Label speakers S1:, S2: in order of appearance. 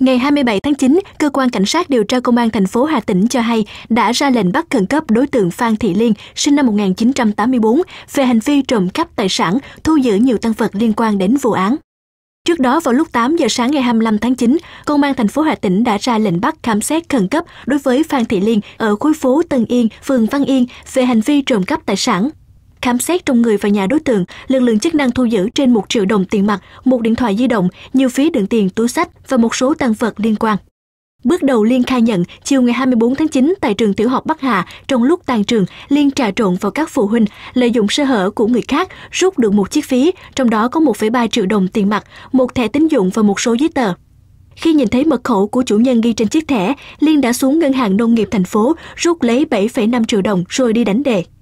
S1: Ngày 27 tháng 9, cơ quan cảnh sát điều tra công an thành phố Hà Tĩnh cho hay đã ra lệnh bắt khẩn cấp đối tượng Phan Thị Liên, sinh năm 1984, về hành vi trộm cắp tài sản, thu giữ nhiều tăng vật liên quan đến vụ án. Trước đó vào lúc 8 giờ sáng ngày 25 tháng 9, công an thành phố Hà Tĩnh đã ra lệnh bắt khám xét khẩn cấp đối với Phan Thị Liên ở khối phố Tân Yên, phường Văn Yên về hành vi trộm cắp tài sản. Khám xét trong người và nhà đối tượng, lực lượng chức năng thu giữ trên 1 triệu đồng tiền mặt, một điện thoại di động, nhiều phí đựng tiền, túi sách và một số tăng vật liên quan. Bước đầu Liên khai nhận, chiều ngày 24 tháng 9 tại trường tiểu học Bắc Hà, trong lúc tàn trường, Liên trà trộn vào các phụ huynh, lợi dụng sơ hở của người khác, rút được một chiếc phí, trong đó có 1,3 triệu đồng tiền mặt, một thẻ tín dụng và một số giấy tờ. Khi nhìn thấy mật khẩu của chủ nhân ghi trên chiếc thẻ, Liên đã xuống ngân hàng nông nghiệp thành phố, rút lấy 7,5 triệu đồng rồi đi đánh đề.